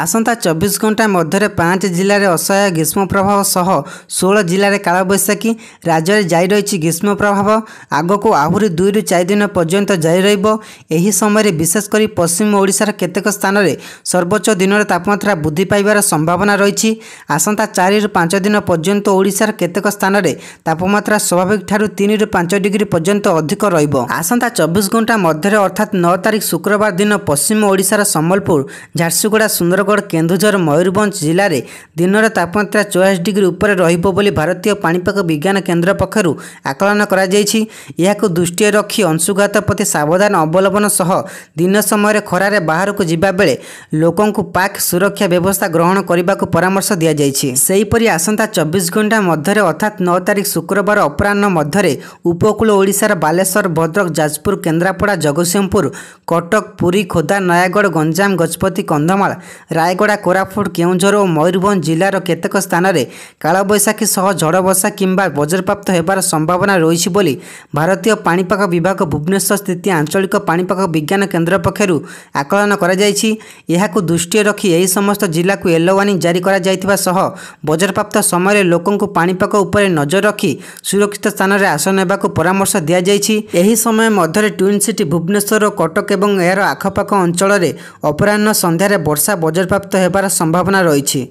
ଆସନ୍ତା ଚବିଶ ଘଣ୍ଟା ମଧ୍ୟରେ ପାଞ୍ଚ ଜିଲ୍ଲାରେ ଅସହାୟ ଗ୍ରୀଷ୍ମ ପ୍ରଭାବ ସହ ଷୋହଳ ଜିଲ୍ଲାରେ କାଳବୈଶାଖୀ ରାଜ୍ୟରେ ଜାରି ରହିଛି ଗ୍ରୀଷ୍ମ ପ୍ରଭାବ ଆଗକୁ ଆହୁରି ଦୁଇରୁ ଚାରି ଦିନ ପର୍ଯ୍ୟନ୍ତ ଜାରି ରହିବ ଏହି ସମୟରେ ବିଶେଷ କରି ପଶ୍ଚିମ ଓଡ଼ିଶାର କେତେକ ସ୍ଥାନରେ ସର୍ବୋଚ୍ଚ ଦିନର ତାପମାତ୍ରା ବୃଦ୍ଧି ପାଇବାର ସମ୍ଭାବନା ରହିଛି ଆସନ୍ତା ଚାରିରୁ ପାଞ୍ଚ ଦିନ ପର୍ଯ୍ୟନ୍ତ ଓଡ଼ିଶାର କେତେକ ସ୍ଥାନରେ ତାପମାତ୍ରା ସ୍ୱାଭାବିକଠାରୁ ତିନିରୁ ପାଞ୍ଚ ଡିଗ୍ରୀ ପର୍ଯ୍ୟନ୍ତ ଅଧିକ ରହିବ ଆସନ୍ତା ଚବିଶ ଘଣ୍ଟା ମଧ୍ୟରେ ଅର୍ଥାତ୍ ନଅ ତାରିଖ ଶୁକ୍ରବାର ଦିନ ପଶ୍ଚିମ ଓଡ଼ିଶାର ସମ୍ବଲପୁର ଝାରସୁଗୁଡ଼ା ସୁନ୍ଦର ବରଗଡ଼ କେନ୍ଦୁଝର ମୟୂରଭଞ୍ଜ ଜିଲ୍ଲାରେ ଦିନର ତାପମାତ୍ରା ଚଉରାଳିଶ ଡିଗ୍ରୀ ଉପରେ ରହିବ ବୋଲି ଭାରତୀୟ ପାଣିପାଗ ବିଜ୍ଞାନ କେନ୍ଦ୍ର ପକ୍ଷରୁ ଆକଳନ କରାଯାଇଛି ଏହାକୁ ଦୃଷ୍ଟିରେ ରଖି ଅଂଶୁଘାତ ପ୍ରତି ସାବଧାନ ଅବଲମ୍ବନ ସହ ଦିନ ସମୟରେ ଖରାରେ ବାହାରକୁ ଯିବାବେଳେ ଲୋକଙ୍କୁ ପାକ୍ ସୁରକ୍ଷା ବ୍ୟବସ୍ଥା ଗ୍ରହଣ କରିବାକୁ ପରାମର୍ଶ ଦିଆଯାଇଛି ସେହିପରି ଆସନ୍ତା ଚବିଶ ଘଣ୍ଟା ମଧ୍ୟରେ ଅର୍ଥାତ୍ ନଅ ତାରିଖ ଶୁକ୍ରବାର ଅପରାହ୍ନ ମଧ୍ୟରେ ଉପକୂଳ ଓଡ଼ିଶାର ବାଲେଶ୍ୱର ଭଦ୍ରକ ଯାଜପୁର କେନ୍ଦ୍ରାପଡ଼ା ଜଗତସିଂହପୁର କଟକ ପୁରୀ ଖୋର୍ଦ୍ଧା ନୟାଗଡ଼ ଗଞ୍ଜାମ ଗଜପତି କନ୍ଧମାଳ ରାୟଗଡ଼ା କୋରାପୁଟ କେଉଁଝର ଓ ମୟୂରଭଞ୍ଜ ଜିଲ୍ଲାର କେତେକ ସ୍ଥାନରେ କାଳବୈଶାଖୀ ସହ ଝଡ଼ବର୍ଷା କିମ୍ବା ବଜ୍ରପ୍ରାପ୍ତ ହେବାର ସମ୍ଭାବନା ରହିଛି ବୋଲି ଭାରତୀୟ ପାଣିପାଗ ବିଭାଗ ଭୁବନେଶ୍ୱର ସ୍ଥିତ ଆଞ୍ଚଳିକ ପାଣିପାଗ ବିଜ୍ଞାନ କେନ୍ଦ୍ର ପକ୍ଷରୁ ଆକଳନ କରାଯାଇଛି ଏହାକୁ ଦୃଷ୍ଟିରେ ରଖି ଏହି ସମସ୍ତ ଜିଲ୍ଲାକୁ ୟେଲୋ ୱାର୍ଣ୍ଣିଂ ଜାରି କରାଯାଇଥିବା ସହ ବଜ୍ରପ୍ରାପ୍ତ ସମୟରେ ଲୋକଙ୍କୁ ପାଣିପାଗ ଉପରେ ନଜର ରଖି ସୁରକ୍ଷିତ ସ୍ଥାନରେ ଆଶ୍ରୟ ନେବାକୁ ପରାମର୍ଶ ଦିଆଯାଇଛି ଏହି ସମୟ ମଧ୍ୟରେ ଟ୍ୱିନ୍ ସିଟି ଭୁବନେଶ୍ୱର ଓ କଟକ ଏବଂ ଏହାର ଆଖପାଖ ଅଞ୍ଚଳରେ ଅପରାହ୍ନ ସନ୍ଧ୍ୟାରେ ବର୍ଷା ବଜ୍ର ବଜ୍ରପାତ ହେବାର ସମ୍ଭାବନା ରହିଛି